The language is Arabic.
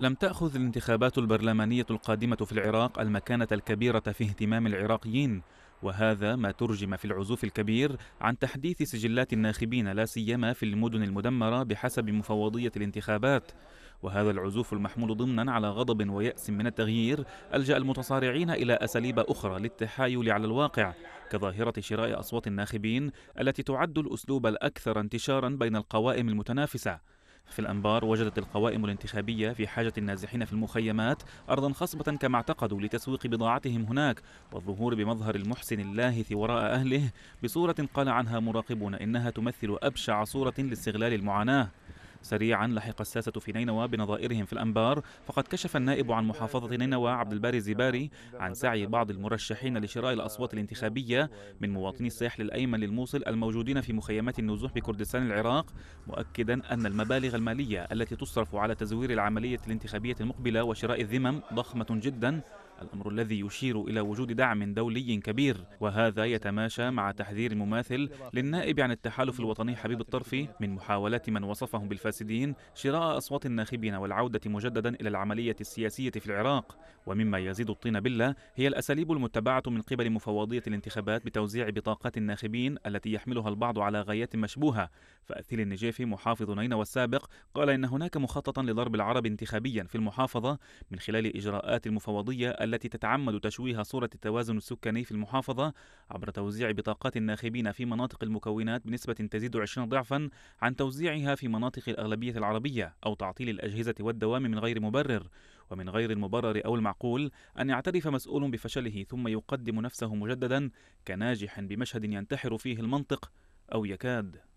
لم تأخذ الانتخابات البرلمانية القادمة في العراق المكانة الكبيرة في اهتمام العراقيين وهذا ما ترجم في العزوف الكبير عن تحديث سجلات الناخبين لا سيما في المدن المدمرة بحسب مفوضية الانتخابات وهذا العزوف المحمول ضمنا على غضب ويأس من التغيير ألجأ المتصارعين إلى أساليب أخرى للتحايل على الواقع كظاهرة شراء أصوات الناخبين التي تعد الأسلوب الأكثر انتشارا بين القوائم المتنافسة في الأنبار وجدت القوائم الانتخابية في حاجة النازحين في المخيمات أرضا خصبة كما اعتقدوا لتسويق بضاعتهم هناك والظهور بمظهر المحسن اللاهث وراء أهله بصورة قال عنها مراقبون إنها تمثل أبشع صورة لاستغلال المعاناة سريعا لحق الساسة في نينوى بنظائرهم في الأنبار فقد كشف النائب عن محافظة نينوى عبد الباري الزباري عن سعي بعض المرشحين لشراء الأصوات الانتخابية من مواطني الساحل الأيمن للموصل الموجودين في مخيمات النزوح بكردستان العراق مؤكدا أن المبالغ المالية التي تصرف على تزوير العملية الانتخابية المقبلة وشراء الذمم ضخمة جدا الأمر الذي يشير إلى وجود دعم دولي كبير وهذا يتماشى مع تحذير مماثل للنائب عن التحالف الوطني حبيب الطرفي من محاولات من وصفهم بالفاسدين شراء أصوات الناخبين والعودة مجددا إلى العملية السياسية في العراق ومما يزيد الطين بلة هي الأساليب المتبعة من قبل مفوضية الانتخابات بتوزيع بطاقات الناخبين التي يحملها البعض على غايات مشبوهة فأثيل النجيفي محافظ نينوى السابق قال إن هناك مخططا لضرب العرب انتخابيا في المحافظة من خلال إجراءات المفوضية التي تتعمد تشويه صورة التوازن السكاني في المحافظة عبر توزيع بطاقات الناخبين في مناطق المكونات بنسبة تزيد 20 ضعفا عن توزيعها في مناطق الأغلبية العربية أو تعطيل الأجهزة والدوام من غير مبرر ومن غير المبرر أو المعقول أن يعترف مسؤول بفشله ثم يقدم نفسه مجددا كناجح بمشهد ينتحر فيه المنطق أو يكاد